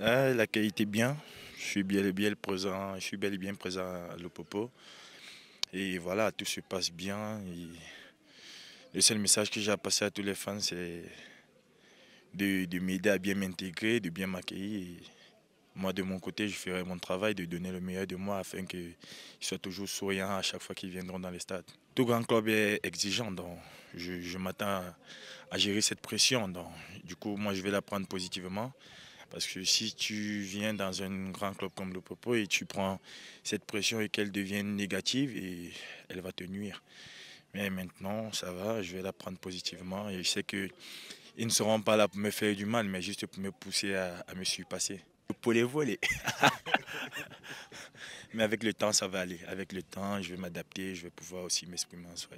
Ah, la qualité bien. Je suis bien et bien présent. Je suis bel et bien présent à Lopopo. Et voilà, tout se passe bien. le seul message que j'ai à passer à tous les fans, c'est de, m'aider à bien m'intégrer, de bien m'accueillir. Moi, de mon côté, je ferai mon travail de donner le meilleur de moi afin qu'ils soient toujours souriants à chaque fois qu'ils viendront dans les stades. Tout grand club est exigeant, donc je, m'attends à gérer cette pression. Donc, du coup, moi, je vais la prendre positivement. Parce que si tu viens dans un grand club comme le Popo et tu prends cette pression et qu'elle devienne négative, et elle va te nuire. Mais maintenant, ça va, je vais la prendre positivement et je sais qu'ils ne seront pas là pour me faire du mal, mais juste pour me pousser à, me surpasser. Pour les voler. mais avec le temps, ça va aller. Avec le temps, je vais m'adapter, je vais pouvoir aussi m'exprimer en soi.